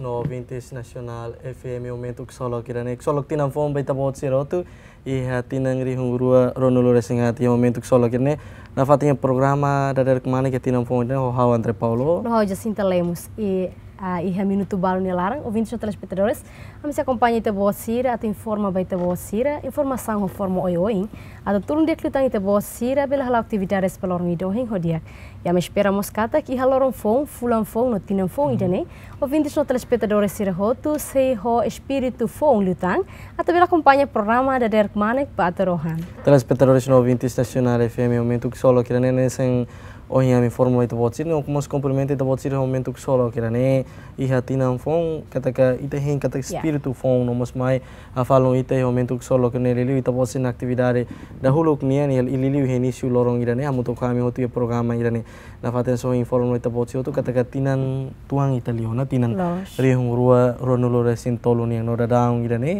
9, nasional FM Momento que solo kira que solo tinang phone baita bot tu i hati nangri hungurua ronulure resing hati Momento que solo kirane na fatinya programa dadar kemana ke tina phone ho hawan tre Paulo ho jasinta lemos i a haminu minuto ni larang, ouvintes e telespectadores. A mim se acompanha ita boa sira, te informa baita boa sira, informação ou forma oi oi, ata turun dia klitang te boa sira, bela halau atividades pelor em rodia e a me espera moscata ki um fong, fulan fong, no tinan fong idane, né? ouvintes no telespectadores sira hotu, sei ho espírito fong lutang, ata bela acompanha programa da Derek Manek para a rohan. Telespectadores no ouvintes estacionário FM, momento que solo kirane nesen onye mi formula ita bocil no kumos complemento ita botsir ho momento que solo que rane i hatina um fon kataka spiritu fong kataka espírito fon no mos mai a itu ita ho momento solo que nele ita bocil na dahulu da huluk ni ililiu he início lorong irane amu to kami ho tu programa irane na faten so in formula ita botsir tu kataka tinan tuang ita liona tinan rehung rua ronulo resin yang noda no da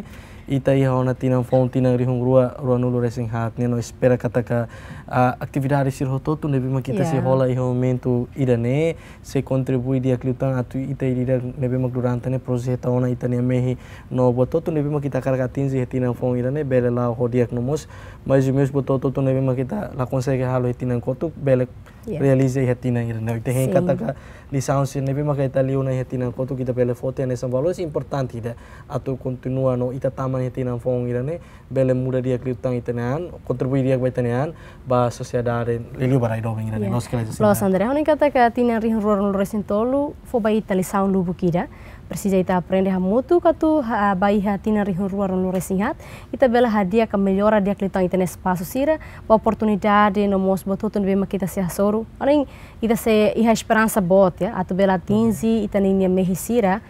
ita iha ona tina fon tina rihung rua rua nulu racing hat neno espera kataka a actividade sir hototu nebe ma kita si ya. hola iha momento ida ne se kontribui dia kliutang atu ita ida nebe ma kluranta ne projeta ona ita ne mehi no bototu nebe ma kita karga tinzi tina fon ida ne bele la hodiak nomos mas e meus bototu nebe ma kita lakon sege halo tina kotuk bele realize hetina irna que tem kata ka lisansi nebe maka hati na hetina tu kita pele fote ne são valores importante ida atu continua no ita taman hetina fong irane bele muda dia klitang nian, contribuir dia ba itanean ba sociedade lelio barai do ngirane los nos los andre honen kata ka tinan rihun ror lo resentolu fo ba italisau lubu kira Persija Persijaita aprende hamutu katu ha, hati hatina rihurua no resinhat. Ita bela hadia ka meliora dia klitang ita nes pasu sira, a oportunidade no mos botutun bema kita se asoro. Além ita se iha esperansa bot ya, atu bela tinzi ita ninia mehisira.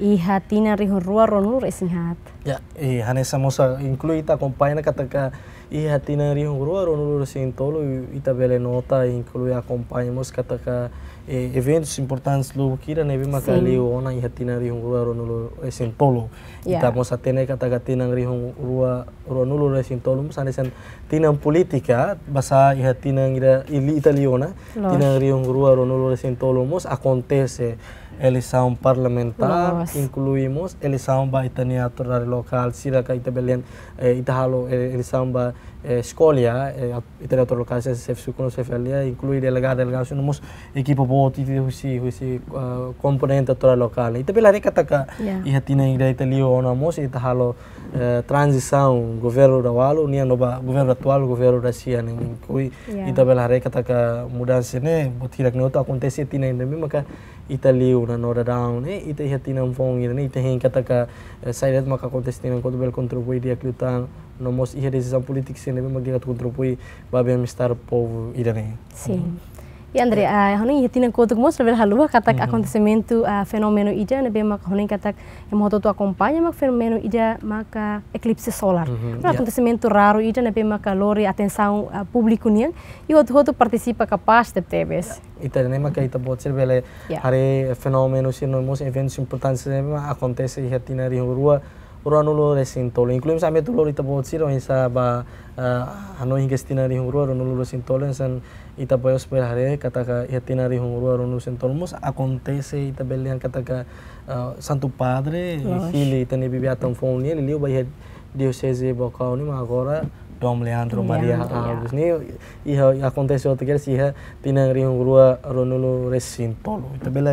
Iha tina rihurua ronur resinhat. Ya, e hanesa mosa incluita acompanha kataka iha tina rihurua ronur resintolo ita bela nota inclui kompaina mos kataka eh, eventos importantes logo kira nebe makali sí. ona i hatina rihung rua ronulo esin polo yeah. ita mo sa tene kata katina rihung rua ronulo esin tolo mo sana sen tina politika basa i hatina ngira ili italiona tinang rihung rua ronulo esin tolo mo acontece eleição parlamentar, Nossa. incluímos eleição para itania tornar local, sira ka ita belian eh, ita halo eh, eleição para escolha, itania tornar local se se se conosco felia, inclui eh, delegado delegação nós equipo bot ita husi husi componente tornar local. Ita belare kata ka ia ya. tina ingra ita lio ona mos ita halo transição governo da walo nia ba governo atual governo da sia inclui ya. ita belare kata ka mudança ne botirak nota acontece tina mesmo que ita leu na nora down e ita ia tina mfong ina ita hen kata ka eh, sairat maka kontes tina kontu bel pui dia klutan nomos mos ia decisão política sendo bem magia pui babi amistar povo ida ne sim Ya yandre a ya. ah, honi hitina ya, kotuk mostra ver halua katak hmm. acontecimento a ah, fenomeno ija na be mak honi katak emoto ya, tu akompanya mak fenomeno ija mak ah, eclipse solar hmm, hmm, yeah. acontecimento raro ija na be mak lori uh, publiku nian e hoto hoto participa capaz de tebes ita ne mak ita botser bele hari fenomeno sin mos eventos importantes acontece hitina ri hurua ura nulo resintolo inklusi sampai tu lori tabot orang insa ba ano hingestina ri rua nulo resintolo insan y te apoyo por las redes que ataca y tiene rijo un ruar un lucen tolmos acontece y te ve lian que ataca ah, santo padre y fili tiene vivía tan fonía ni lio vaya dios es de ni más ahora dom leandro ya, maria ya. agus ni y akontese acontece otra vez y ha tiene rijo un ruar un lulo recinto y te ve la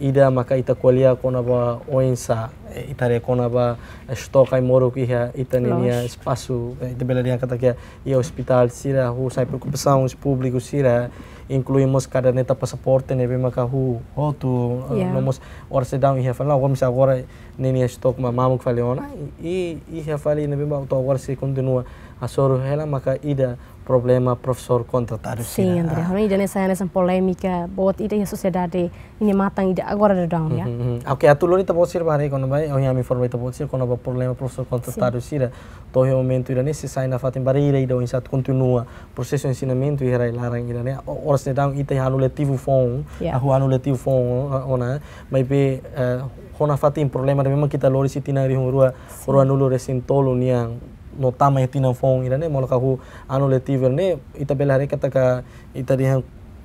ida maka ita kolia kona ba oinsa e, re kona ba e, stokai moruk iha ita spasu e, ita bela dia kata kia ia hospital sira hu sai preocupação público sira incluímos cada neta passaporte nebe maka hu hotu nomos ora se dão iha fala sa agora nenia stok ma mamuk faleona i iha fali nebe ma to agora se continua a hela maka ida problema profesor contra tarde. Sim, André. Ah. ini jane saya nessa polêmica, bot ida ya sociedade, ini matang ida agora ada down ya. Mm-hmm, mm-hmm. Oke, atu lori tabo sir bare kono bai, honi oh, ami ya, forma tabo sir kono ba problema profesor contra tarde sira. To he ya, momento ida nesse sai na fatem bare ida ida insat continua processo ensinamento ya, ira larang ida ne oras ne down ita hanu letivo fon, yeah. ahu hanu letivo fon ona, mai be eh, hona fatim problema de memang kita lori sitina ri hon rua, rua resin resintolo niang no tama e tina fong ira ne mola kahu anu le tiver ne ita bela hari kata ka ita diha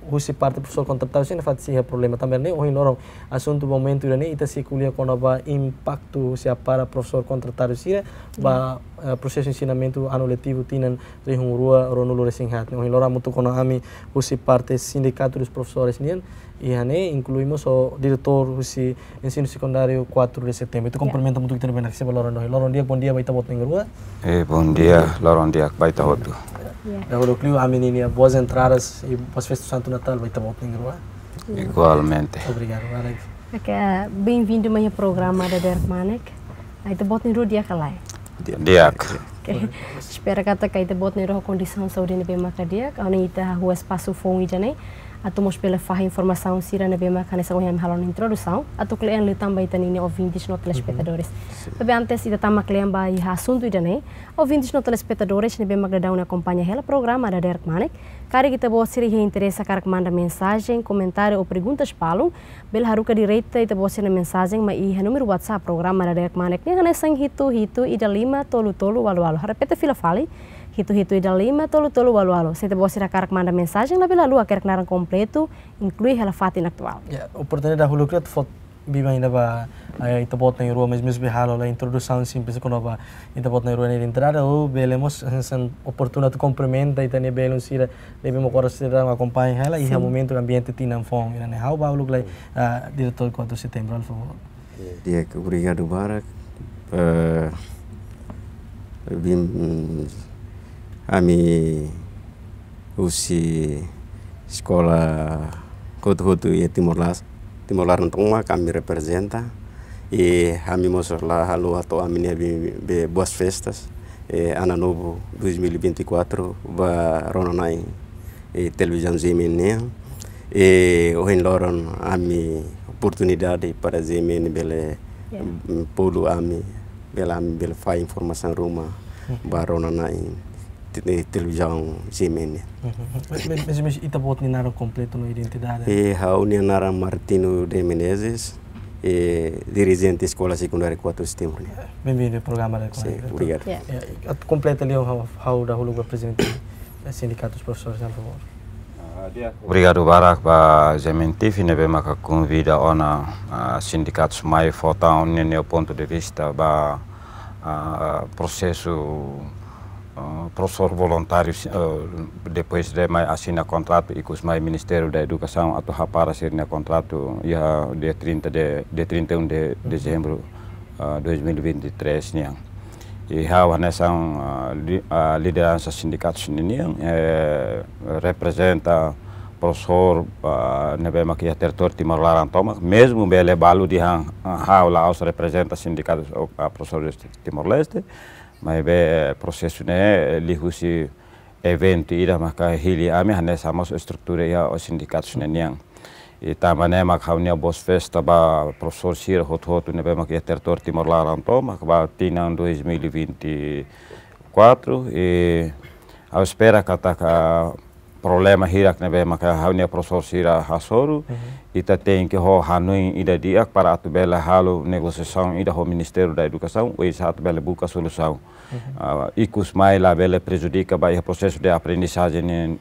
husi parte pusol kontratau sin fat siha problema também ne ohi norong asunto momentu ira ne ita si kulia kona ba siapa se para profesor kontratau sira ba eh, processo ensinamento ano letivo tinan rihung rua ronulo hat ne ohi lora mutu kona ami husi parte sindikaturis dus profesor y eh, incluimos o director si ensino secundario 4 de septiembre itu komplementer ya. untuk kita benak sebab lorong doi lorong dia bon dia baita bot mengerua eh bon dia lorong dia baita bot tu dahulu kliu amin ini boas entradas e boas festas santo natal baita bot mengerua ya. igualmente obrigado Alex Oke, bem-vindo ao programa da Dermanek. Aí tu bota em e dia calai. Diak. Espera kata kaita bota em condição saúde bem kau quando ita rua espaço fome já Atomos pela farra informação sirana bem bacana essa unha na introdução. A tu cliente lhe também tanine ouvintes no telespectadores. Mm-hmm. Bem antes ida tama cliente ba e assunto ida né. Ouvintes no telespectadores ne bem magradão na acompanha hela programa da Derek Manek. Cara que tabo se lhe interessa cara que manda mensagem, comentário ou perguntas palum. Bel haruka direita ida você na mensagem ma e número WhatsApp programa da Derek Manek. Ne hanesang hitu hitu ida lima tolu tolu walu walu. Harapeta fila fale. hitu-hitu ida lima tolu-tolu walu walu. saya te sira karak manda mensagem na lalu lua kenaran naran inklui inclui ela fatin actual. Yeah, oportunidade hulu kriat fot bima ainda ba aí tá na em rua mas mesmo halo lá introdução simples quando ba ainda botando na rua nem entrar ou oh, belemos sen oportunidade complementa e também belum sira devemos considerar uma companhia ela e é momento o ambiente tinan fong, ini ne how ba look like eh, diretor 4 September setembro al favor dia obrigado barak eh, bim kami usi escola Kodhodu e Timor-Leste, Timor-Leste Rantongma kami representa e kami mostrar lá alô a toa minha boas festas e ano novo 2024 ba ronanai e televisão zemenia e o loron ami oportunidade para zemen bele yeah. polo ami bela ami bela fa informação ruma ba ronanai eh, televisão Gemini. Mas, mas, mas Itabot nem era completo na identidade? E é, Raul nara Martino de Menezes, e é, dirigente da Escola Secundária 4 Setembro. Bem-vindo ao programa da Escola. Sim, obrigado. Yeah. É. o completa ali o Raul da Ruluga, presidente do Sindicato dos Professores, por favor. Obrigado, Barak, para Gementif, né, bem, que convida ona uh, sindicatos mais fotão, né, o ponto de vista, para uh, processo ah, professor voluntário uh, depois de mai assina contrato e com o Ministério da Educação ato rapar assina contrato ia dia 30 de, de 31 de dezembro uh, 2023 niang e how hanesang uh, liderança sindicatos niang eh, é, representa professor uh, ah, que makia território Timor Leste toma mesmo bele balu di hang how laos representa sindicatos uh, professor Timor Leste mai be eh, prosesune eh, lihusi event ida maka hili ami hane samos strukture ya o sindikat sune niang ita mane bos festa ba profesor sir hot hot ne be mak yeter ya tor timor laran to mak ba tinan 2024 e ao espera kata ka problema hira que nebe maka haunia prosor sira hasoru mhm. ita tem que ho hanui ida dia para atu bela halu negociação ida ho ministério da educação o exato atu bela busca solução uh, mhm. ah, ikus mai la bela prejudica bai processo de aprendizagem uh,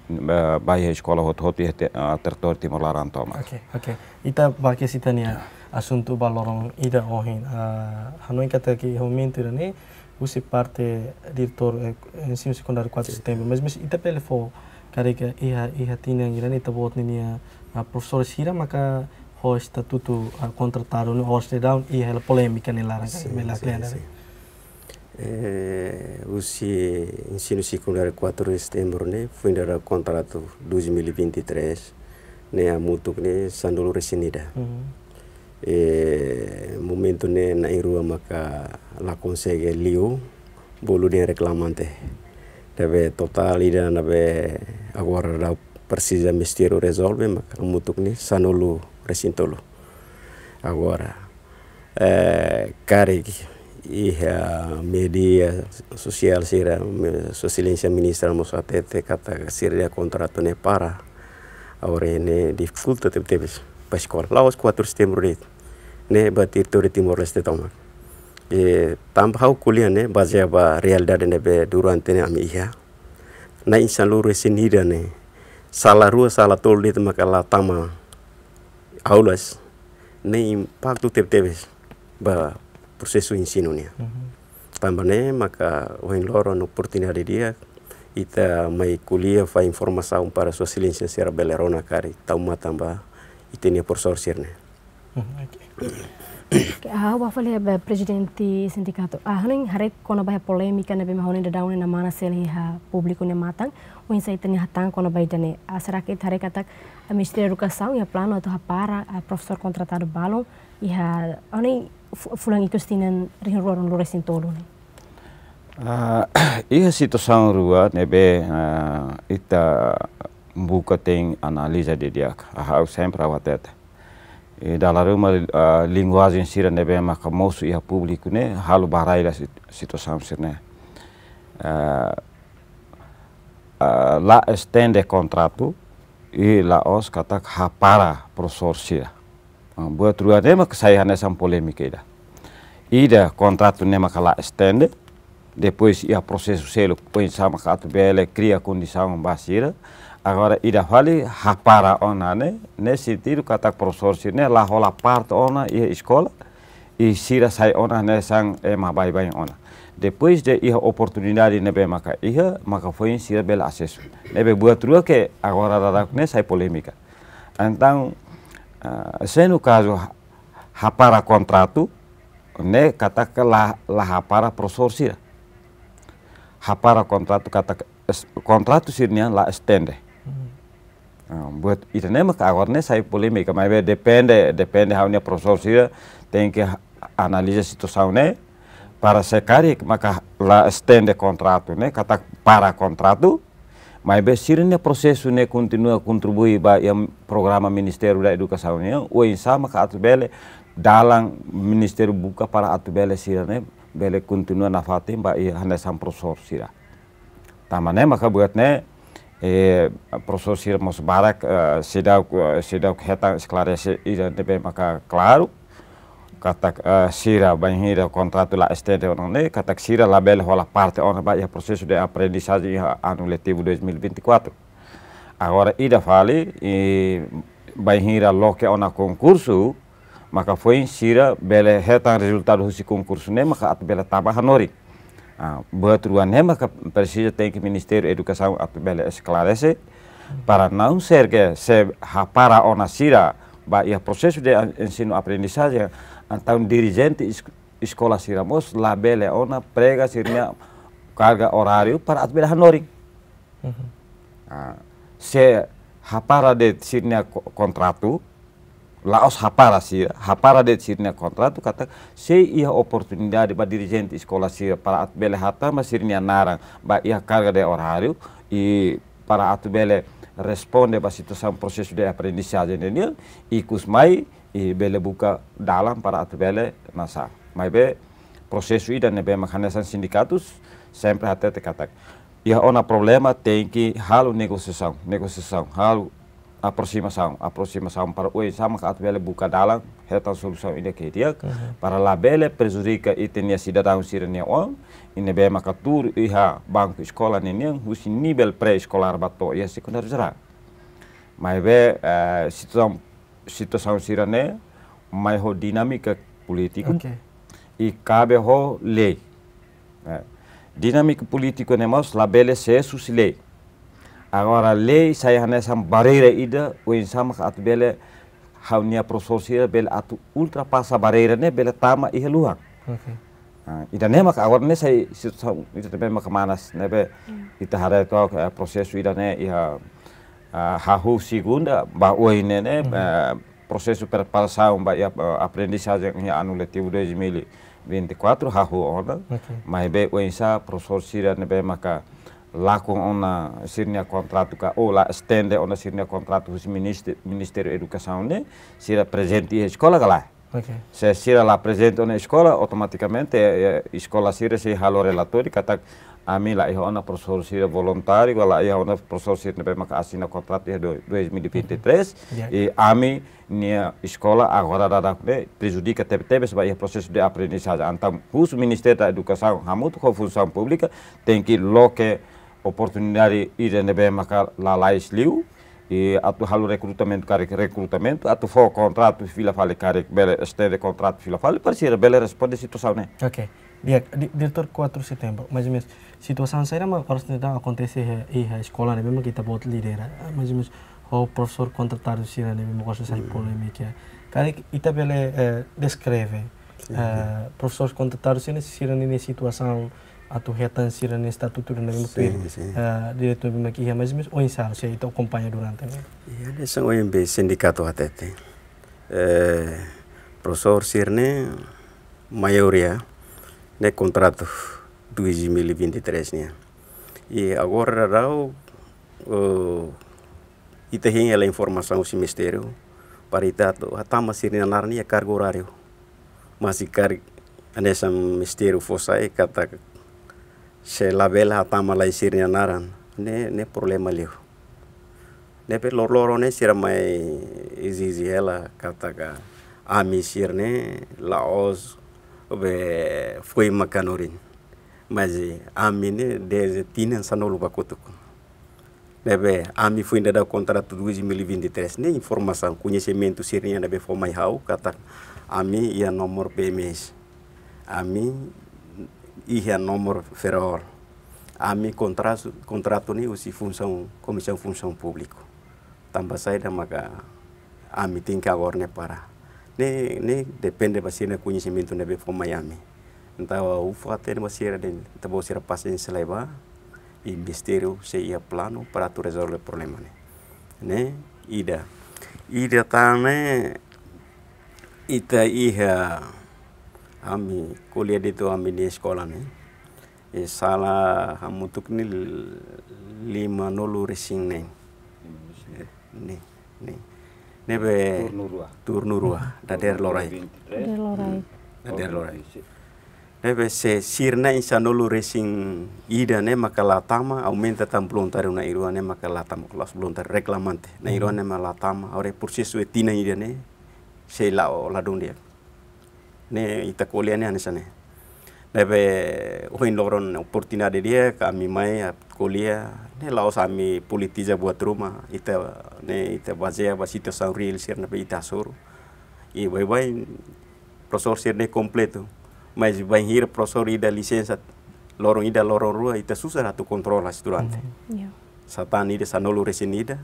a escola hot hot uh, tertor timor laran toma okay okay ita baki sitania assunto balorong ida ohin uh, ah, hanoi kata ki ho mentira ne usi parte diretor eh, ensino secundário 4 de setembro mas mas ita pele for Kareka iha iha tina ngira ni tabot ni nia ah, profesor sira maka ho estatuto ah, ni no hoste down iha ela polêmica ni lara mela plena eh usi ensino secundário 4 de ne né foi dar contrato 2023 né a mutuk né sandulu resinida hmm. eh momento ne na irua maka la consegue liu bolu de reclamante Deve total ida be agora da precisa mistério resolve, mas mutuk ni sanulu resintolo. Agora, é, eh, carregue e a media social sira sua silência ministra mosatete kata sira contrato ne né, para agora ne né, dificulta tipo tipo para escola lá os quatro setembro ne né, bater Timor Leste toma e pam hau kuliah bazia ba real dade ne be duru antene ami iha na insan luru esin hida ne sala rua sala tol dit makala tama aulas ne tu tep tebes ba prosesu insinu ne mm -hmm. ne maka wain loro no dia ita mai kulia fa informação um para sua silêncio belerona kari tau matamba itenia por sorcirne mm -hmm. okay. Ah, ya Presiden di presidenti Ah, ini hari kono bah polemika nabi mahoni da dauni namana seli ha publiko matang uin sa itani hatang kono bah dane asarak ah, hari katak atak ah, ministeri educação ia ya plano atau para a professor contratado balon ia oni fulang ikustinan rihin ruarun luresin tolu ne ia situação rua nebe ita buka ting analisa dia. Harus saya perawat awatete E, dans la rewma linguage en sira nde ɓe makka mawsu iha public ne haalu barayla sito la estende kontratu i la os katak ha prosorsia buat rua ne mak saya hanya sam polemik ida ida kontratu ne mak estende depois ia prosesu selu poin sama kato bele cria condição basira Agora, ida fale rapara ona, né? Nesse sentido, kata professor né? la hola parte ona e escola e sira sai ona, né? Sang e ma bai bai ona. Depois de ia oportunidade nebe maka ia, maka foi em sira bela acesso. Nebe boa trua que agora dadak né? Sai polêmica. Então, uh, ah, se no caso rapara contrato, né? Kata que lá, lá rapara professor sira. Rapara contrato, kata contrato sirnya estende. Ah, buat itu ka agorne sai polemik, mai be depende depende how ne itu, tem analisa situasinya. para sekari maka la estende kontratu né kata para kontratu, mai be sirine processo né continua ba yang e programa minister da Educação né o sama ka atubele dalang minister buka para atubele sirine bele continua nafati ba iya e handa sam prosor sira tamane maka ne e professor Ciro Barak, uh, sedang uh, sedang heta esclarecer de maka claro kata sira Cira banhira kontratu la estede onong ne kata sira label hola parte ona ba e processo de ya anu letivo 2024 e e agora ida fali e banhira loke ona konkursu maka foi sira bele heta resultado husi konkursu ne maka at bele tabahan ori buat ruan Anema precisa tem que ministeri Ministério da bele esclarecer para não ser que se para onasira ba ia processo de ensino aprendizaje antau dirigente mos siramos bele ona prega sirnya karga orario para atbelah noring uhum. Ah, se hapara de sirnya kontratu Laos hapara sih, hapara de sirnya tu kata se oportunidad de ba dirigente sekolah sih para at bele hata ma sirnya narang ba iya karga de orario i para at bele responde ba sudah proses de aprendizagem denia kus kusmai i bele buka dalam para at bele nasa mai be i dan be mekanisme sindikatus sempre hata te katak ia ona problema tem que negosiasi negociação negociação aproximação aproximação para o sama ka atbele buka dalang heta solução ide ke dia para labele presurika e tenia cidadão sirene on ini e be makatur iha e banco escola nenien husi nível pré-escolar bato ia e secundário geral mas be uh, eh, situação situação sirene mais ho dinâmica política okay. e cabe ho lei dinamika dinâmica política nemos labele se sus lei agora lei sai hane sam barreira ida o insam at bele haunia prososia bele atu ultrapassa barreira ne bele tama ihe luang. okay. Ah, ida ne mak agora ne sai situação eh, ida tebe mak manas ne be ita hare to uh, ida ne iha hahu sigunda ba oi ne ne mm -hmm. uh, eh, processo preparação ba ia uh, aprendizagem ia ano letivo 2024 hahu ona okay. mas be o insa ne be maka lá com uma sirnia contrato ou lá estende ona sirnia contrato com o Ministério Educação se né? sira presente a escola gala. Okay. Se sira lá presente na escola automaticamente a eh, eh, escola sira se halou relatório a mim lá iha ona professor sira voluntário lá iha o professor sira bem maka assina contrato iha 2023 yeah. e uhum. ami nia escola agora dada ne né, prejudica tebe tebe sebab o processo de aprendizagem então o Ministério da Educação hamutu com função pública tem que loque oportunidade ir bem macar lá lá e esliu e atuar o recrutamento carrega recrutamento atuar for contrato fila fale carrega, bele estende contrato fila fale parecer bele responde situação né ok dia diretor 4 de setembro mais ou menos situação será uma hora que está acontecer e a escola né mesmo que está bot lidera mais ou menos o professor contratado se né mesmo gosta sai polêmica Carrega, e também eh, descreve eh, professores contratados se né se situação atau hatan siran statuto na naging tuwi uh, direto bi makiha mas mis oin sar siya ito kumpanya durante ni né? iya de sang oin be sindikato hatete eh é, prosor sirne maioria de né, contrato 2023 niya né. e agora rau uh, ita hin ela informação si mistério para itato hatama sirne narnia é cargo horário mas ikar anesa mistério fosse kata se label hatama lai sirnya naran ne ne problema liu ne pe lor loro ne sira mai izi izi hela kataka ami sir ne laos be foi makanorin maji ami ne desde tinan sanolu bakutukun nebe ami fui ndada contrato 2023 ne informação conhecimento sirnya nebe fomai hau kata ami ia nomor PMS ami e nomor número feror. A mim contrato, usi função, comissão função pública. Também sai da maga, Ami mim tem que agora para. Nem, nem depende da sua conhecimento né para Miami. Então, o fato é que você tem que ser paciência lá e mistério ia plano para tu resolver o problema né. Né? Ida. Ida tá né. Ita iha ami kuliah di tuh ami di sekolah nih e sala hamutuk nih lima nolu racing nih nih nih be turnurua dader lorai dader lorai dader lorai be se sirna insa nolu racing ida ne makala tama aumenta tam blontare na iruan nih maka tama kelas tar reklamante na iruan nih maka tama au repursi we tina ida nih se lao ladung dia ne ita kulia ne ane Ne be uhin loron de dia kami mai kuliah ne lao mi politija buat rumah ita ne ita bazia basito sang real sir nape ita suru i bai bai prosor sir ne Mai mas bai hir prosor ida lisensa lorong ida lorong rua ita susah ratu kontrol lah situante mhm, yeah. satan ida sanolo resin ida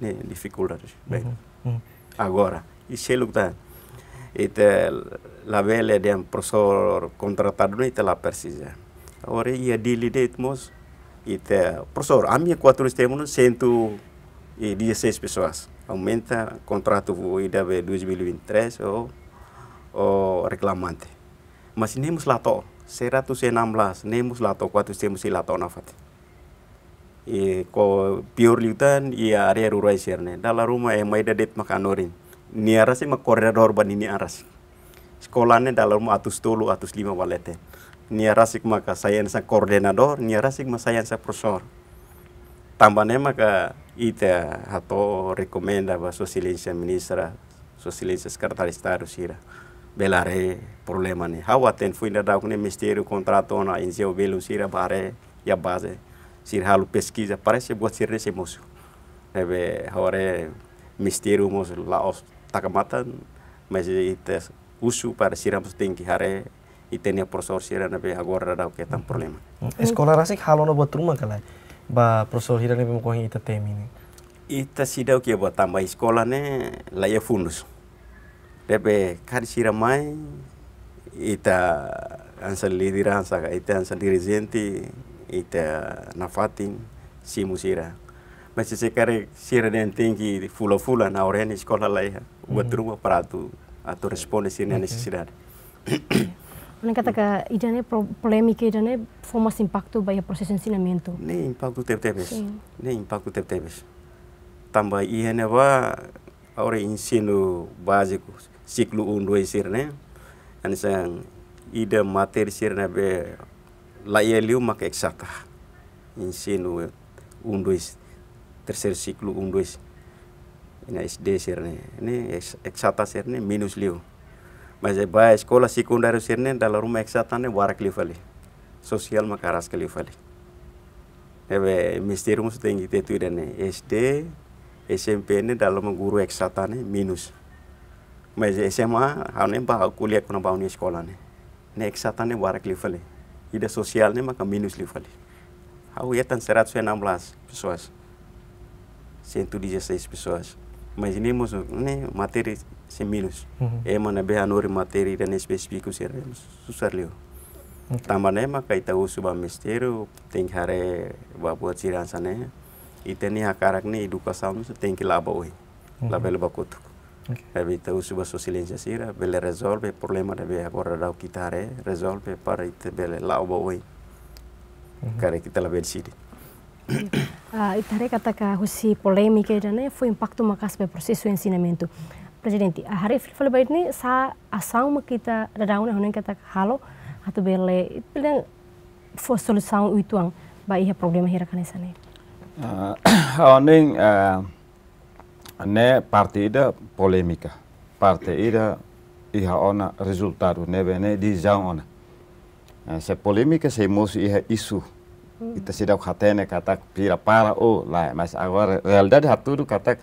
ne difficult mm agora i se Ite ita la labele den prosor contratado nu ite la persija ore ia dili de itmos ite professor a minha quatro estemos cento e 16 pessoas aumenta contrato ida be 2023 ou o reclamante mas nemos lato 116 nemos lato quatro lato na fate e ko pior liutan ia area rural serne dala rumah e maida det makanorin ni arasi ma corredor banini arasi sekolahnya dalam atus tolu atus lima walete ya. nia rasik maka saya sa koordinador nia rasik ma saya sa profesor tambahnya maka ite atau rekomenda ba sosialisasi ministra sosialisasi sekretaris estado belare problema ni hawaten fui na daku ne misteri kontrato na enzeu sira bare ya base sir halu pare parece buat sir esse moço ebe hore misteri moço laos takamatan mas itu usu pada siram tinggi hare itenia eh, e prosor siram be agora ada ke tam problema sekolah rasik halono buat rumah kalah ba prosor hirana be itu ita temi nih ita sidau oke buat tambah sekolah ne laya fundus debe kan siramai ita ansal saja ita ansal dirizenti ita nafatin si mas se kare siram yang tinggi fula-fula na oreni sekolah laya buat rumah paratu atau respon di sini okay. sudah ada. Kalian kata ke idane polemik idane formas impacto baya proses ensinamento. Ne impacto tep tepes. Ne impacto tep tepes. Tambah iene ba ore insinu basiku siklu undu isirne. Ani sang ide materi sirne be laye liu mak eksata. Insinu undu is terser siklu undu is ini SD sirne ini eksata sirne minus liu masih baik sekolah sekunder sirne dalam rumah eksata nih warak liu sosial makaras ke liu fali ebe misteri rumus tinggi itu dan SD SMP ini dalam guru eksata nih minus masih SMA hanya bahwa kuliah kuna bahwa sekolah nih, ini eksata nih warak liu fali ida sosial nih maka minus liu seratus Hau belas tan sentuh di seis pessoas imaginemos né, matéria sem minus. Uhum. É uma bem anor matéria da específico ser susarlio. Também ma kaita usu ba mistério ting hare ba buat siransa né. E tem a karak né educação tem que laba oi. Mhm. Laba laba kutuk. Tapi okay. tahu suba sosialisasi sira bela resolve problema da bela agora kita re resolve para itu bela lau mhm. Karena kita lebih sini. Ah, itare kata ka husi polêmica irana fo impacto makas pe processo ensinamento presidente a ah, hari fil falei baitni sa asau ma kita dadauna honen kata halo hatu bele bilang fo solusau uituang ba iha problema hira kanesane uh, ah, honen uh, ne polemika. Parte ida iha ona resultado ne bene di ona se polemika se mos iha isu itasida khatene que pira para o oh, lá mas agora realidade há tudo katak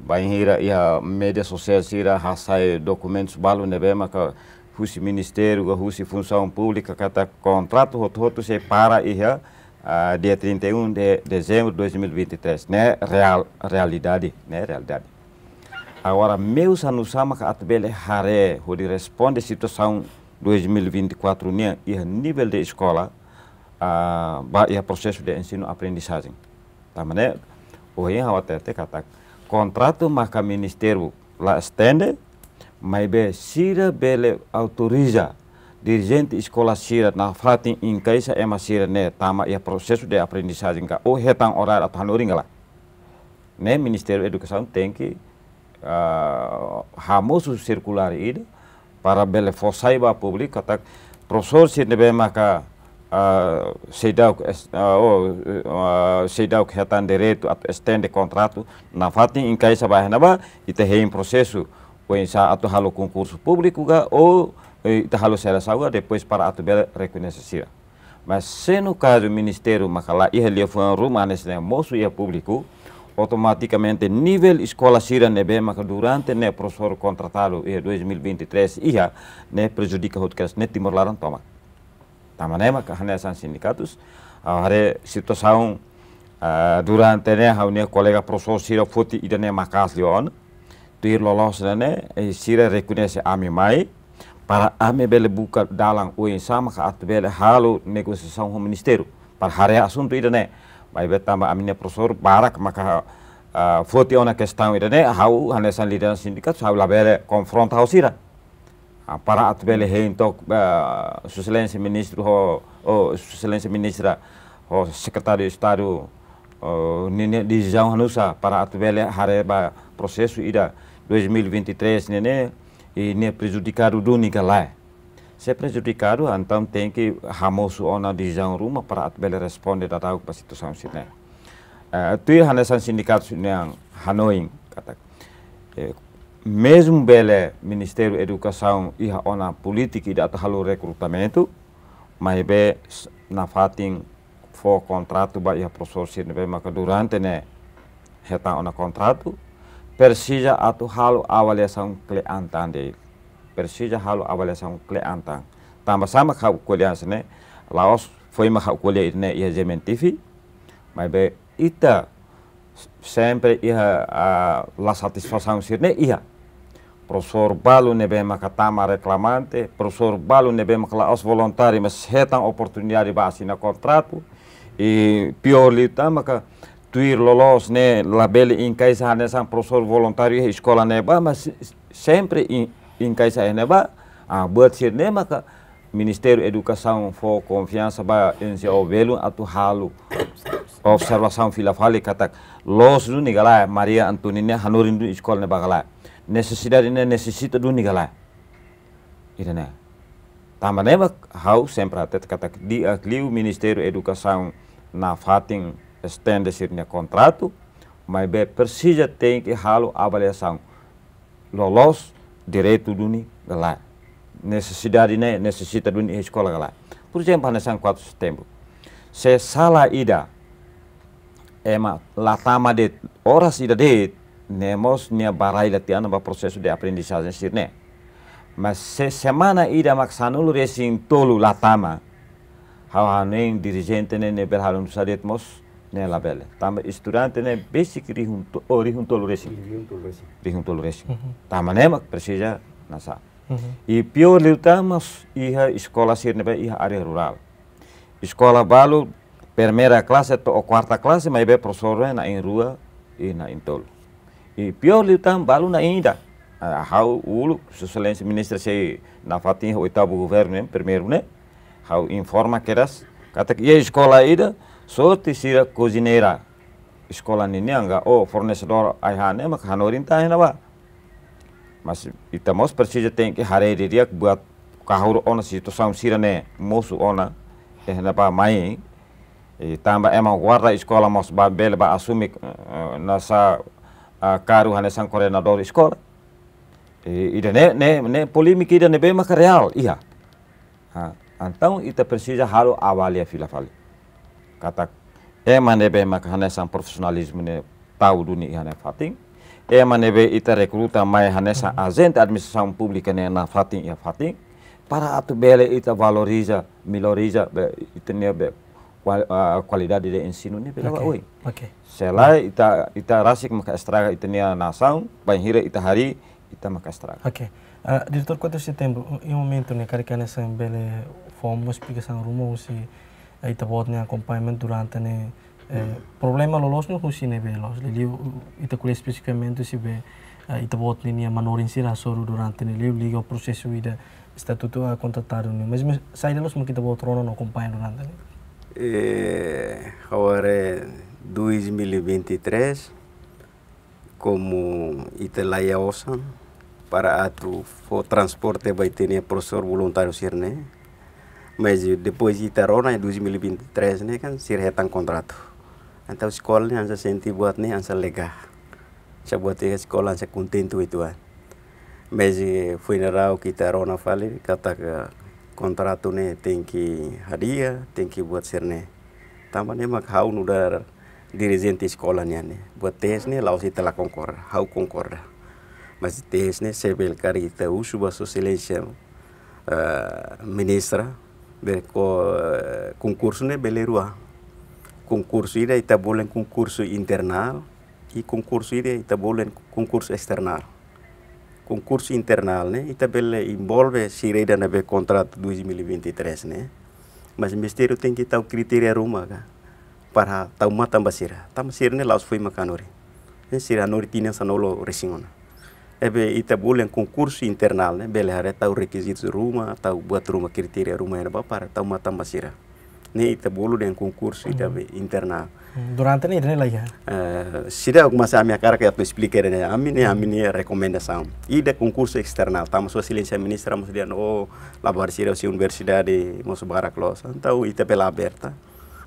banhira ia mídia social sira hasai documentos balu nebema ka husi ministério ka husi função pública katak contrato roto roto se para ia uh, ah, dia 31 de dezembro de 2023 né real realidade né realidade agora meus anusama ka atbele hare hodi responde situação 2024 né ia nível de escola Ah, ba ya proses de ensino aprendizaging. tamane, mané? O rin hawa tete katak. kontratu maka ministeru la stende mai be sira bele autoriza dirigente sekolah sira na fatin in kaisa ema sira ne tama ya proses de aprendizaging ka o he tang atau hanuringa lá. Né, ministeru da Educação tem que uh, ah, hamosu circular ida para bele fosaiba publik katak Profesor sih be maka CEDAW, uh, CEDAW Kesehatan Direito atau STN de contrato na fati em caixa barra ba ita rei processo ou insa atu halo concurso público ga ou ita halo seleção depois para atu bela reconhecida mas se no caso o ministério macala ia lhe foi um rumo anes né moço ia é público automaticamente nível escola sira nebe maka durante ne né, professor contratado em 2023 ia né prejudica outras ne né, timor laran toma tamanema sindikatus sindicatos ah, hare saun ah, duran né haune kolega professor siro futi idane makas lion tuir lolos né eh, sira rekunese ami mai para ame bele buka dalang uin sama ka at bele halo saun com ministeru para hare assunto idane vai betamba amine proso barak maka ah, futi ona questão idane hau hanesan lidan sindikatus hau labere konfrontasi hausira para atuele hein tok uh, eh, suselense ministro ho o oh, suselense ministra ho oh, sekretario estado oh, nene di jau Hanusa para hare hareba prosesu ida 2023 nene ini ne prejudicado do Nicolai se prejudicado antam tem que hamosu ona di jau Ruma para atuele responde da tau para situação sine uh, eh, tu hanesan sindikat yang Hanoi kata eh, mesmo bele Ministério Educação iha ona política da halu recrutamento, mas be na fatin fo contrato ba ia professor sin be maka durante ne heta ona contrato persija atu halu avaliação clientan de persija halu avaliação clientan tamba sama ka kuliah sene laos foi maka kuliah ne ia jemen tv mas be ita sempre ia a la satisfação sirne ia professor Balu nebema katama reclamante, professor Balu nebema kala os voluntário mas hetan oportunidade para assina contrato e pior lita maka tuir lolos ne né, labele in kaisa ne né, san professor voluntário escola neba, né, mas sempre in, in kaisa a buat sir ne maka Ministério Educação for confiança ba o velo atu halu observação filafali katak tá? los do nigala Maria Antonina Hanurindo escola ne necessidadena necessita do tamba irana ba hau sempre até kata di akli o Ministério Educação na fatin estende sirnya contrato mas be precisa tem que halo avaliação lolos direito do um nigalá necessidade né necessita do ni um escola galá por exemplo na sang 4 de setembro se sala ida ema latama de horas ida de nemos nia barai latihan ba processo de aprendizaje sirne. Mas se semana ida maksanul resin tolu latama. Hawanen dirigente ne ne berhalun sadet mos ne labele. Tama estudante ne basic rihunto orihuntolu resin. Rihuntolu resin. nemak presija nasa. pio pior mas iha escola sirne ba iha area rural. Escola balu permera klase to o kuarta klase mai be professor na in rua e na in purely utang baluna inda uh, how ulu su excelência ministra se na fatin oitavo governo né, primeiro né how informa que das kata que escola ida né? te sira cozinheira escola nini anga o fornecedor aihane né? mas hanorinta tá hena ba mas itamos tá precisa tem que harere dia buat kahur ona situação sira né moço ona ehna ba mai e tamba ema é guarda escola mos ba ba assumir uh, eh, eh, nasa karu hane sang na dori skor. ida ne ne ne polêmica ida ne be real iya. ha antau ita persija halo awalia fila fali kata e mane be maka hane sang profesionalisme ne tau dunia ne fating e mane be ita rekruta mai hane sang agente administração publik ne na fating iya fating para atu bele ita valoriza miloriza be ita ne be qualidade de ensino ni pela okay. oi. Okay. Sela ita ita rasik maka estraga itania nação, banhira ita hari ita maka estraga. Okay. Uh, eh, diretor 4 de setembro, em momento né, cara que nessa bele forma explicação rumo se aí tá botne né, acompanhamento durante né eh, uhum. problema lolos no husi ne belos. Lili ita kule especificamente se be eh, ita botne ne né, manorin sira soro durante ne né, liga o processo ida estatuto a contratar, mas sai delos mo kita botrono no acompanha durante. Né. Eh, agora é 2023 como Italaya Ossan, para atu o transporte vai ter né, professor voluntário ser né mas depois de Itarona, em 2023 né kan ser retan contrato então escola né ansa senti buat né ansa lega se buat a escola ansa contento itu mas eh, funeral que Itarona fale kata kontratu ne tinggi hadiah tinggi buat sirne tambah ne mak hau nudar dirijen sekolah ni ane buat tes ne lau si telah kongkor hau kongkor dah mas tes ne sebel kari kita usu baso silensia uh, ministra berko uh, eh, konkursu ne belerua konkursu ida ita boleh konkursu internal i konkursu ida ita bolen konkursu eksternal concurso internal, né? E também envolve se reida na contrato 2023, né? Mas o ministério tem que estar o critério arruma para estar uma tambacira. Tambacira né lá os foi macanori. Né? a nori tinha sanolo resingona. Né? É bem, e também concurso internal, né? Bele área tá o requisito ruma, tá o boa ruma critério ruma era para tá uma tambacira. ni ita bolu den konkurs ita hmm. be interna hmm. durante ni dene lagi ya. Eh, sida ko masih ami akara ka to explicar ya. ami ne ami ni recomendação ida konkurs eksternal. tamo so silêncio ministra oh dia no labarcira si universidade mo subara close então ita pela aberta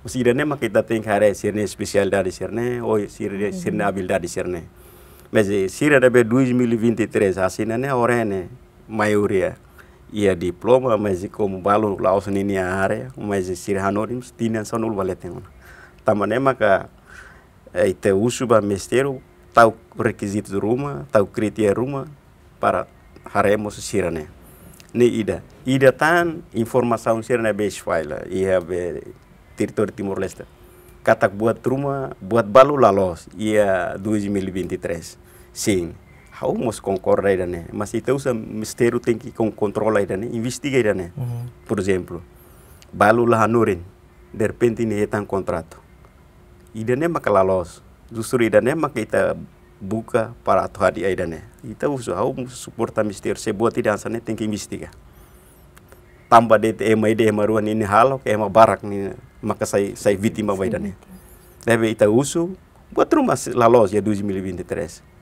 o sirene ma kita tem cara sirene sirne. sirene ou sirene sirene habilidade hmm. sirene mas sirene be 2023 assim né orene maioria ia é diploma, mas é como balu os nini é área, mas sir hanorim tinha só no valetena. Também maka ite eh, uso ba mestero tal requisito do ruma, tal critia ruma para haremos sirane. Né? Ni ida, ida tan informação sirane né, base file, ia be eh, território Timor Leste. Katak buat rumah, buat balu lalos, ia 2023. Sim. hau mos konkor ida né mas ita usa misteru tingki que kontrol rai ida né investiga ida por exemplo balu lah nurin der penti ini etan contrato ida maka lalos justru ida né maka ita buka para atu hadi ida né ita usa hau suporta misteru se buat ida sana tem investiga tambah dete ema de ema ruan ini ke ema barak ni maka sai sai vitima ida né tapi ita usu buat rumah lalos ya 2023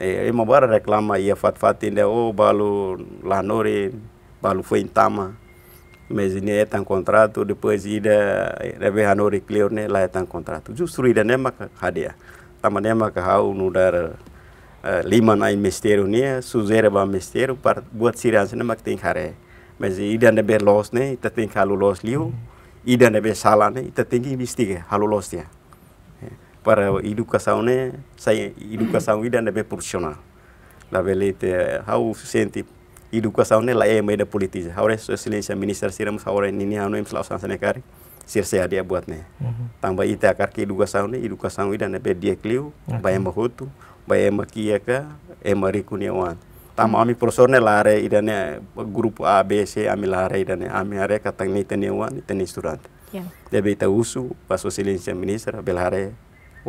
Eh, eh, e ma bara reklama ia de o balu lanori balu foi intama mas ini é e tan contrato depois e, ida rebe hanori clear ne lá é e tan justru ida nema ka hadia tama nema ka hau nu dar uh, lima na investeiro ne suzera ba investeiro par buat sirianse nema ka tem hare mezi ida nebe los ne ita ting halu los liu ida nebe be salane ita tem investiga halu los dia para educação né sai educação vida na proporcional la velete how senti educação né la é e meio da política how é excelência ministra agora how ano em hanu emslau sansanekari sir se adia buat né tamba ite akar ke educação né educação vida na dia cliu bae mahutu bae makiaka e marikuniawan tama ami professor ne lare ida né grupo A B C ami lare ida né ami are katang ni tenewan ni tenestudante yeah. debe ita usu paso silencia ministra belare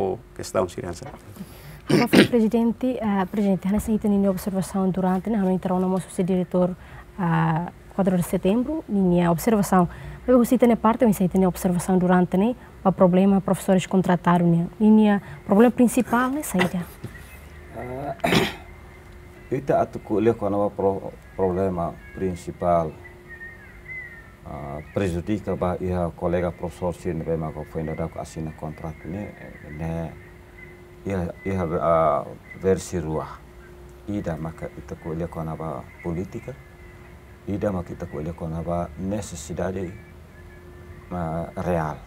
por tipo, questão de segurança. Rafa, presidente, uh, presidente, nós temos observação durante, nós né, não entramos no nosso diretor uh, eh, 4 de setembro, minha eh, observação. Eu você tem parte, eu tem observação durante, né? O problema, professores contrataram, né? Minha problema principal, é Saída? Ah, eu estou com o problema principal ah, prejudi kaba iha kolega profesor sin be mako fenda dak asina kontrak ne né? ne né? iha iha ah, versi ruah ida maka ita tá ko ele a ba política ida maka ita ko ele a necessidade ah, real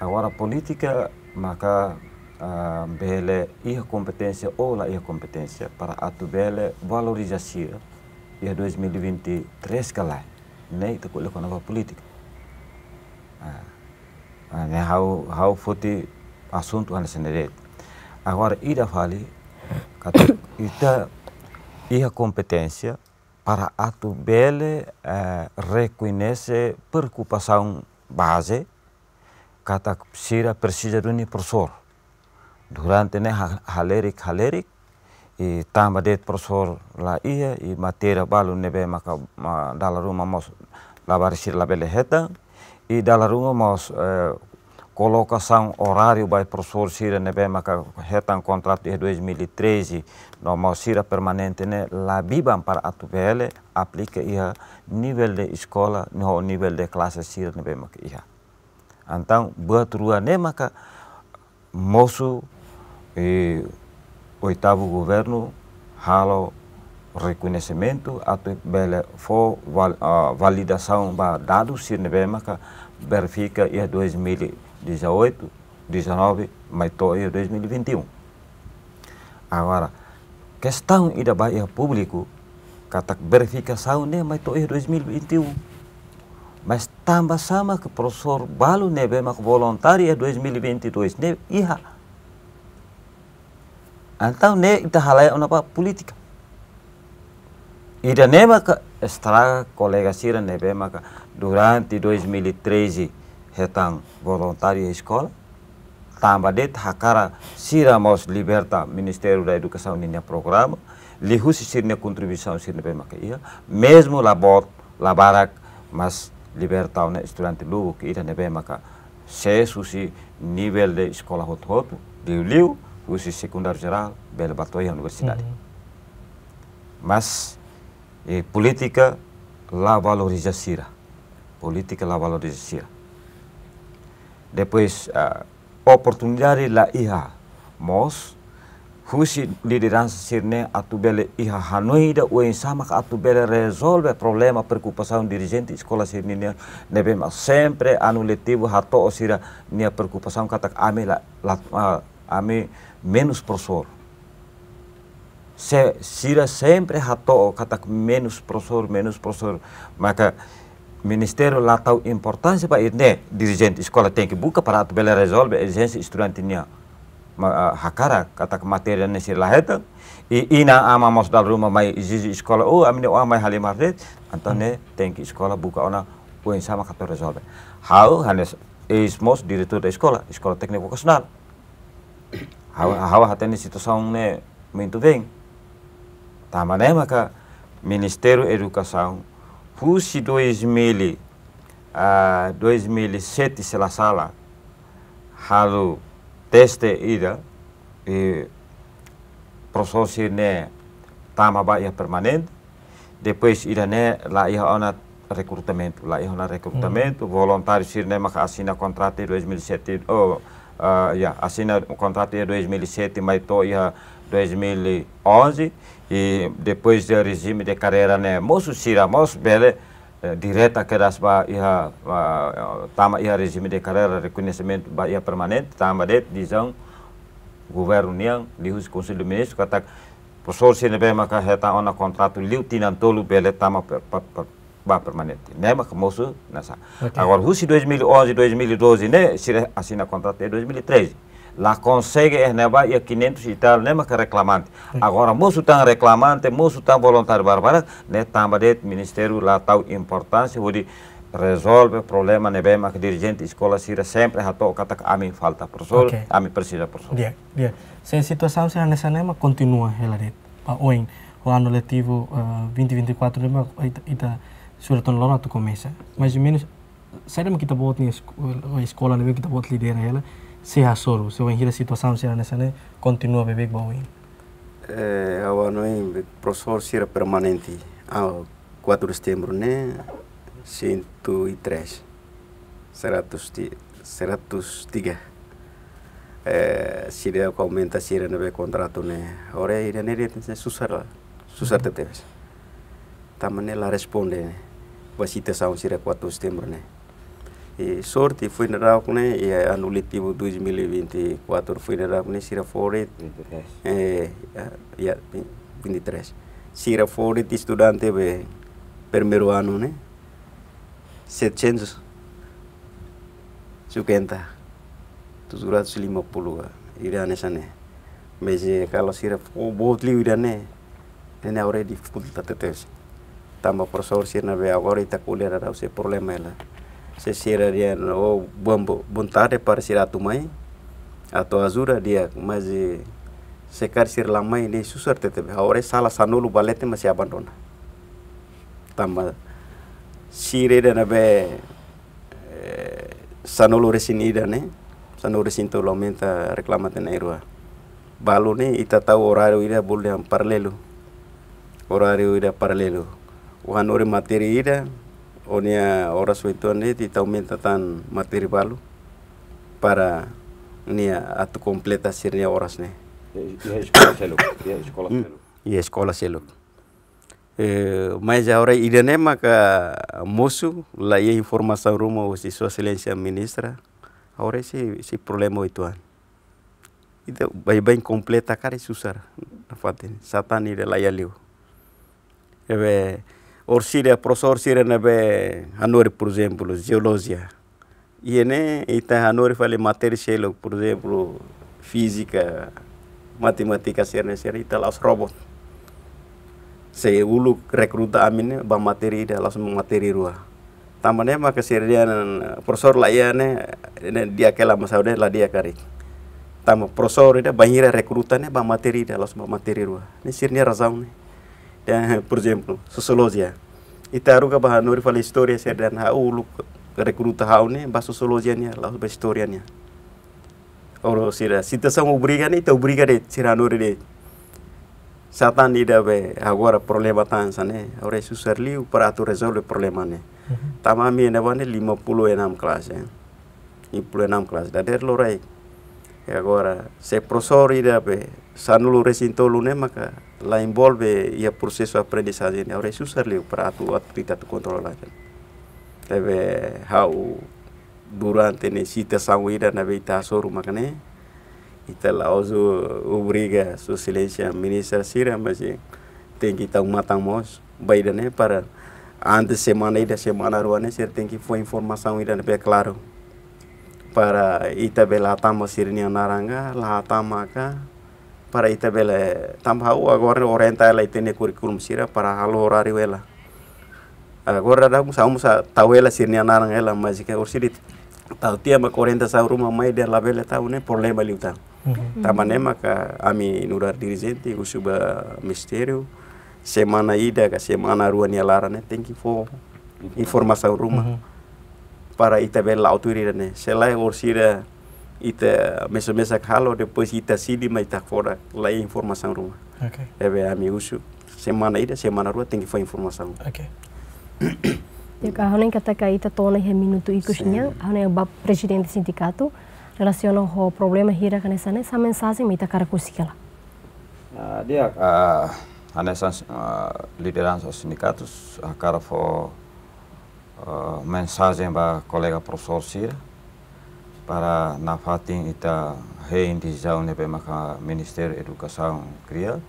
agora política maka uh, bele a competência ou la a competência para atu bele valorização iha 2023 galera like the look of política. يعني هاو هاو فوتي assunto a necessidade. Agora, ida vale, ida e a competência para ato bele eh, reconhece preocupação base que precisa precisa de um professor. Durante né haleric haleric i tamba det professor lá ia i matera balu nebe maka ma dala ruma mos la barisir la bele heta e dala ruma mos eh, colocação horário vai professor Cira nebe maka hetan contrato de 2013 no mos Cira permanente ne la biban para atubele aplica ia nível de escola no nível de classe Cira nebe maka ia então boa rua ne maka mosu e oitavo governo halo reconhecimento até bela for val, uh, validação para dados Sinebemaka verifica em 2018, 19, mas em 2021. Agora, questão ida baia público, kata verificação né, mas em 2021. Mas também sama que professor Balu Nebemaka né, voluntário é 2022, né, iha. Então ne ita halaya onapa politika Ira ne maka estraga kolega Cira ne be maka durante 2013 retang voluntário eskola Tamba det hakara Cira mos liberta Ministério da Educação ninya programa. Lihusi sirne contribuição sirne be maka ia. Mesmo labor labarak mas liberta ne estudante lugu que ira ne be maka se susi nivel de escola hot hot diuliu liu khusus sekunder jeral Bela batu yang universidade. Hmm. Mas, eh, politika la valoriza politika la lá Depois, a eh, oportunidade la iha, mas, husi liderança sirne atu bele iha hanoi da uen sama ka atu bele resolve problema preocupação dirigente escola sirne ne nebe ma sempre anuletivo hato osira nia preocupação katak ame la, la uh, ame menos professor. Se, sira sempre hato katak menos professor, menos professor. Maka ministério lá tau importância para ir, Dirigente escola tem que buka para bela resolve a exigência estudantinha. hakara katak materi ne sira heta. i e, ina e ama mas dal rumah mai izizi escola. Oh, amine o mai halimar det. Então, Tem que escola buka ona o sama kata resolve. Hau hanes is mos diretor da escola, escola técnica vocacional. Hawa hatene situação né muito bem. Também maka Ministério Educação, Fusi 2000, uh, 2007 selasala, halu teste ida e prososi né tama baia permanente, depois ida né lá ia ona recrutamento, lá ia ona recrutamento, hum. voluntário sir né maka assina contrato em 2007, oh, uh, yeah, assina o contrato é em 2007, mas estou em 2011 e depois do regime de carreira, né, moço sira, moço bele, eh, direta que das ba tama ia regime de carreira reconhecimento ia permanente tama det dizão governo União, lihus conselho de ministro kata professor sina be maka tá ona contrato liu tinantolo bele tama per, bah permanente. Nem que moço nessa. Okay. Agora, Rússia 2011, 2012, né? Se assina contrato em 2013. Lá consegue renovar é e 500 é e tal, nem que reclamante. Okay. Agora, moço tão reclamante, moço tão voluntário barbara né? Também o Ministério lá tal importância, onde resolve problema né bem mas dirigente escola sira sempre a toca, a mim falta professor okay. a mim precisa professor dia dia se situação se nessa nema continua ela det pa o ano letivo uh, eh, 2024 nema ita suratan lona to começa. Mais ou menos, sabe que tá bot na escola, né, que tá bot lidera ela, se ha se vai rir a situação será nessa, né, continua eh, a bom. É, eu não professor será permanente ao 4 de setembro, né, 103. Será tus será tus tiga. É, se ele eh, aumenta, se ele não vê contrato, né, ora ele não é susar, susar te teves. Tamanela responde, wasita saun sira quatro setembro ne. e sorti fui na rauk ne e ano letivo 2024 fui na rauk ne sira fore E eh, ya, ya tres. sira fore estudante be anu ne. Set primeiro ano né 750 750 irane sana Meje kalau sirap oh botli irane ini already full tetes tamba si sirna be agora ita kulera rau se problema ela se era dia o oh, bumbu vontade para sira tu mãe a tua dia mazi se car sir la mãe susar tete ore sala sanulu balete mas se abandona tamba sire eh, na be resin ida ne sanolu resinto lo aumenta na irua. balu ne ita tau orario ida boleh paralelo Orario ida paralelo Wan ore materi ida, onia ora suituan di tau minta tan materi balu para nia atu kompleta sirnya oras ne. Ia e sekolah seluk, iya sekolah seluk. Ia e sekolah hmm, seluk. E mai jaura ida ne maka musu la ia informasi rumah usi sua ministra, aure si si problema ituan. itu bayi-bayi kompleta kari susar, nafatin, satan ida layaliu. Ebe, Orchidea, prosorchidea na be hanori, por exemplo, geologia. E ita então hanori fale materi shelo por exemplo, matematika serna serna ita las robot. se ulu rekruta amin bang materi ida langsung materi rua ruah. na maka la prosor layane dia kela masaude la dia kari. Tama prosor ida banyira rekrutannya bang materi las langsung materi rua ne sirnya razau Tem, eh, por exemplo, sociologia. Itaruca Bahanori fala história serdan haulu recruta ne ba sociologia nia, la ba historia nia. Oro sira, situação obriga nia, te obriga de tiranori deh, satan ida be agora problema tansa né, ora susar liu para tu resolve problema Tama Tamami ene bane 56 kelas ya. enam kelas, dader lorai. E agora, se professor ida be, sanulu resinto lune maka la involve ia aprendizaje ne ora susar liu para atu la jan tebe hau durante ne sita sanguida na beita soru makane ita la ozu ubriga su silencia minister sira mas tem que estar mos baida né para antes semana ida semana ruane sir tem que foi informação ida bem claro para bela tamo sirnia naranga la tamaka para bela tam hau agora orienta oriental itene kurikulum sira para halo horari wela. agora da musa musa tawela sirnia naranga ela majika que orsiri tau tia ma korenta sa ruma mai de la bela tau ne problema liuta tamane ka ami nurar dirigente o usuba misteriu, semana ida ka semana ruania ni thank you for informação ruma para ita bel la autorira né se lá orsira ita mesa mesa calo depois ita sidi ma ita fora lá informação rumah. okay. ebe ami usu semana ida semana rua tinggi fo informasi informação okay. Ya ka hone kata ka ita tona he minuto e iku sinya ba presidente sindikatu relaciona ho problema hira kan sana sa mensagem mita kara kusikala. Ah, dia uh, ah, hane san uh, ah, liderança sindicatos Eh, mensagem para colega professor Sir para na fatin ita di indijau nebe maka Ministério Educação Cria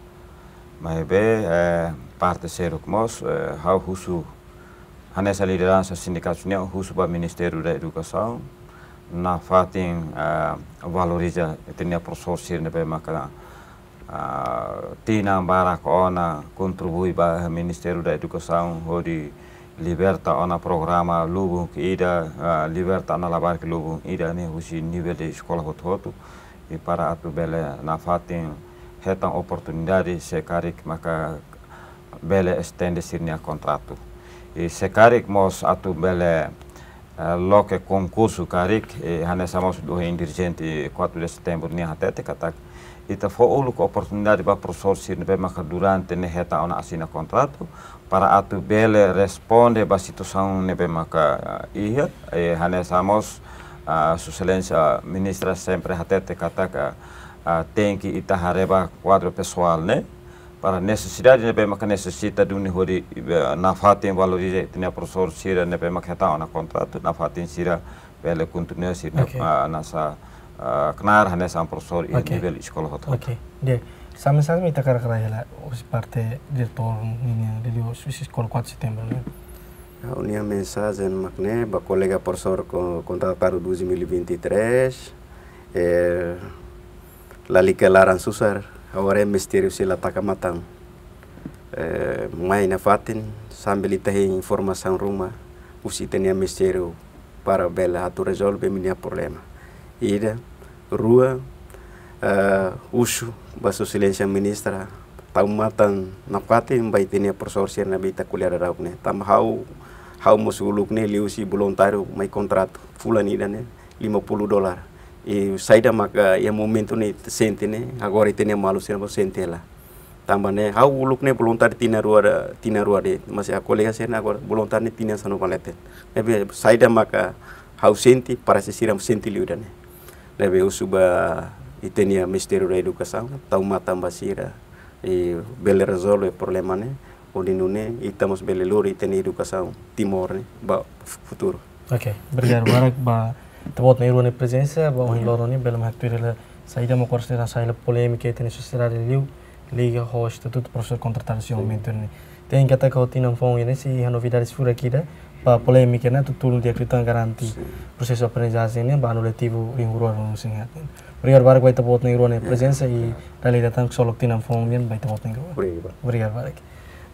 mas be eh, parte seruk mos eh, hau husu hanesa liderança sindicato união husu ba Ministério da Educação na fatin eh, valoriza tenia professor Sir nebe maka eh, tina barak ko ona contribui ba Ministério da Educação hodi liberta ona programa lubung ida liberta ona labar ke lubu ida ni husi nivel de escola hot hotu I e para atu bele na fatin hetan oportunidade sekarik maka bele estende sirnia I e se sekarik mos atu bele loke konkursu karik e hanesa mos duhe indirgenti 4 de setembro ni hatete katak ita foulu ko oportunidade ba prosorsir ne maka durante ne heta ona asina kontratu, para atu bele responde ba situação ne maka uh, iha e hane samos a uh, su excelência ministra sempre hatete kataka a uh, tenki ita hareba quadro pessoal ne para necessidade ne maka necessita de um hori na fatin valorize tinha prosórcio ne maka heta ona kontratu, na fatin sira bele kontinuasi sira okay. nasa Ah, kenar knarhane okay. i sekolah hotel. Oke, okay deh. Sama sama kita kara kara ya lah. parte partai torn ninya ini, lo ah, susi sekolah kuat setembro ah. eh, ne unia mensa zen makne ba colega professor contratado 2023 eh lali kelaran susar awalnya misterius se lataka matang eh maina fatin sambil informasi rumah, usi tenia misterius para bela atau resolve minia problema ida, rua, uh, eh, usu, baso silêncio ministra, taumatan nakwati, mbai tenia prosorsia na beita kuliah rauk tam hau hau musuluk ne liusi taruh, mai kontrat, fulan ida ne 50 dólar. E saída maka eh, ia momentu ne senti ne, agora tenia malu sena senti lá. Tamba ne hau uluk ne voluntário tina rua tina rua de, masia a colega sena agora voluntário ne tina sanu palete. Ne saída maka eh, hau senti para sesiram senti liudane lebih usuba itenia misteri da Educação tau mata basira i bele resolve problema ne onde nune itamos bele luri itenia educação timor ne ba futuro oke obrigado barak ba tamot mm-hmm. ne irone presença ba on ne bele le saida mo corse na polemike iteni itenia sociedade liu liga ho instituto professor kontratasi mentor ne tem que atacar fong ini si hanovidaris por aqui polemiche tutto di acrittan garanti processo aprendizagine banu letivo ring ruar no singhat beriar barak baik bot ning ruane presensi i dali datang solok tinam fongian baita bot ning ruar beriar barak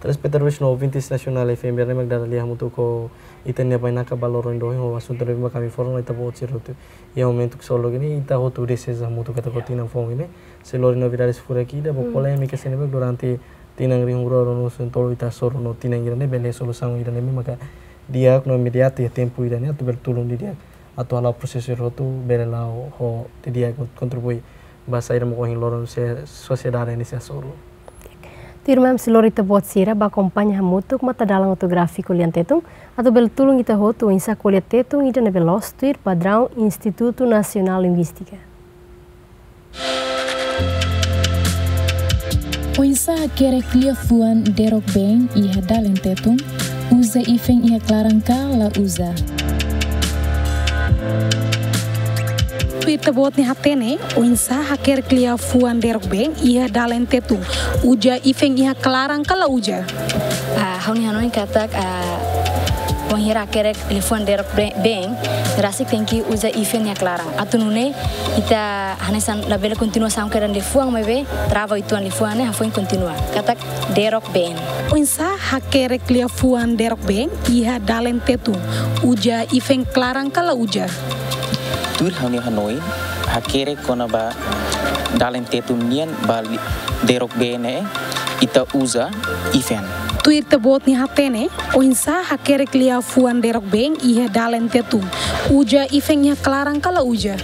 terus Peter Vishnu Vintis nasional FM biar memang dari lihat mutu ko iten ya banyak kabalor orang yang hawa terlebih bima kami forum itu bawa cerita tu ya untuk solo gini ita hotu desesa mutu kata kota iya. tinang fong ini selori no viralis furaki. kida hmm. bokola yang mikir sini bek durante tinang ring huru orang usun tolo ita soro no tinang irane beli solusan irane maka dia no mediati tempu itu idôneo atau bertulung di dia atau ala proses rotu berelau ho di dia kontribui bahasa ira mau kohin lorong se ini saya suruh solo kasih lori tebuat sira ba kompanya hamutuk mata dalang otografi kulian tetung atau bertulung kita ho hotu insa kuliah tetung ida nebe tuir padrau Instituto nasional Linguistika. Oinsa kere kuliah fuan derok beng iha dalang tetung Uza ifeng ia klaranka la uza. Ita bot ni hatene oinsa hakir klia fuan derok ia dalen tetu uja ifeng ia klaranka la uja. Ah, hong hanoi katak ah, bon hira kerek telefon der ben, rasik tenki uza ifen ya klarang atunune ita hanesan labela continua sam keran de fuang mebe trava ituan le fuane hafuin continua katak derok beng unsa hakerek lia fuan derok ben, iha dalen tetu uja ifen klarang kala uja tur hanu hanoi hakerek kona ba dalen tetu nian bal derok bene eh. ita uza event tuirte bot ni hatene oinsa hakerek lia fuan derok beng iha dalen tetu uja ifengnya kelarang kala uja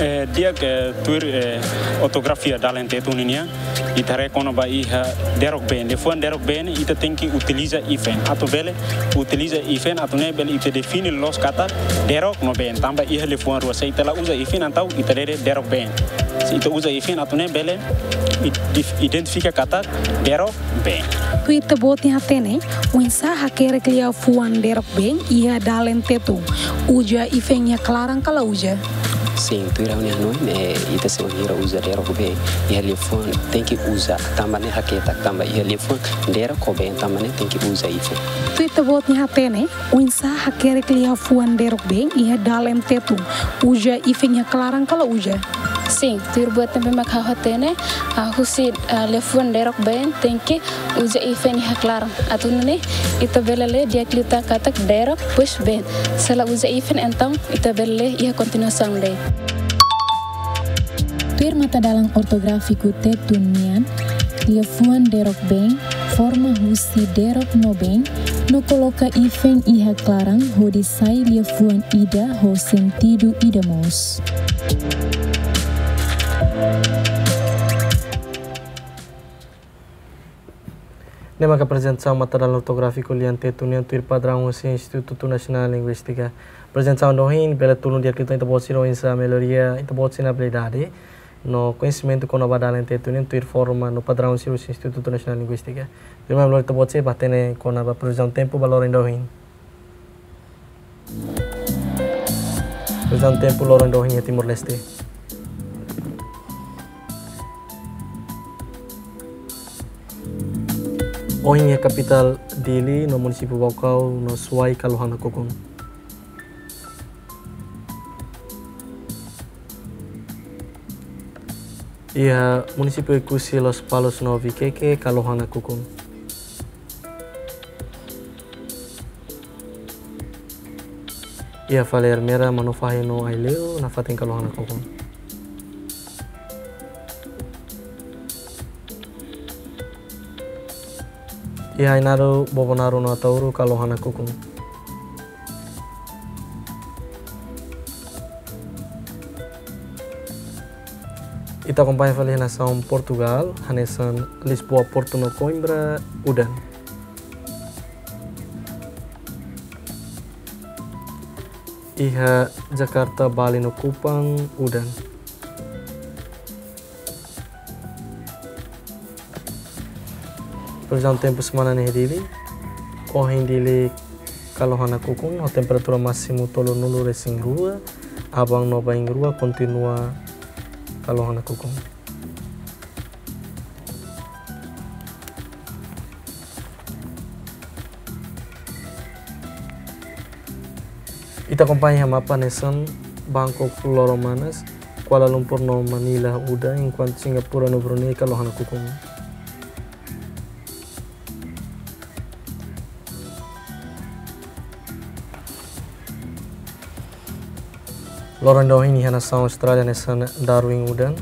Eh, dia tur otografi eh, autografia dalen te tuninia ya. kita rekono ba iha derok ben de fuan derok ben ita tenki utiliza ifen Atau bele utiliza ifen atau ne bele ita defini los kata derok no ben tamba iha le fuan ruasa ita la uza ifen antau ita dere derok ben si ita uza ifen ato ne bele identifica kata derok ben kui ita botni hatene winsa hakere klia fuan derok ben iha dalen tetu uja ifen ya klarang kala uja sai pira ne né? E te se hira uza dera ko be tem que usar. Tamba ne raqueta, tamba ya telefon dera ko é, be tem que usar isso tuita bot ni hatene né? uinsa hakere kli hafuan dera ko e ia dalem tetu uja e finha klarang kala uja sing tur buat tempe mak a husi ah, lefuan derok bayan tengki uja ifen klar atun ne ita belale dia klita katak derok push ben sala uja ifen entong ita belale ia kontinuasang de Tuir mata dalang ortografi te tunian lefuan derok ben forma husi derok no ben no coloca ifen iha klarang hodisai liafuan ida ho tidu idamos. Nema que a apresentação material ortográfico liante tunia tuir padrão se Instituto Nacional de Linguística. Apresentação do rin pela turno de acredito então pode ser uma melhoria, então pode ser habilidade no conhecimento com a badala em tunia tuir forma no padrão se o Instituto Nacional de Linguística. Tuir melhoria então pode ser batendo com a tempo valor em do tempo valor em do rin ya Leste. Oinha kapital dili no munisipu local, no Suai, Kalohana Kokon. Iya, munisipu ikusi Los Palos Novi Keke, aku Kokon. Iya, valer mera manufahino aileu, nafaten Kalohana Kokon. Iainaru ya, naru no atauru kalohana kukung. Ita acompanha a nação Portugal, Hanesan Lisboa, Porto no Coimbra, Udan. Iha Jakarta, Bali no Kupang, Udan. Depois dá um tempo semana nerdili. Correndili oh, kalohana kukung, a temperatura máxima tolo nulu resing rua, abang no em rua continua kalohana kukung. Ita acompanha mapa nesan Bangkok Loro Manas, Kuala Lumpur no Manila Uda, enquanto Singapura no Brunei hana kukung. ini hanya é Australia australiana é Darwin Udan.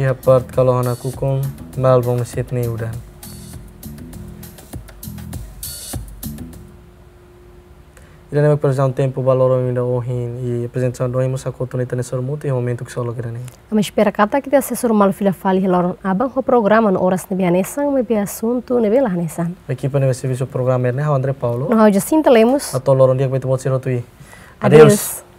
Ia part kalau anak kukum Melbourne Sydney Udan. Ele Irene por um tempo valor é ainda o rin e apresentação do mas a cultura cotonita nesse momento e momento que só solo grande. Mas espera cata que te assessor malo filha fale relaram aban o programa no horas nebe anesan me be assunto nebe é lá nessa. anesan. Equipa nebe serviço programa né André Paulo. Não, já sinta lemos. A tolorão dia que vai te mostrar tu. Adeus. Adeus.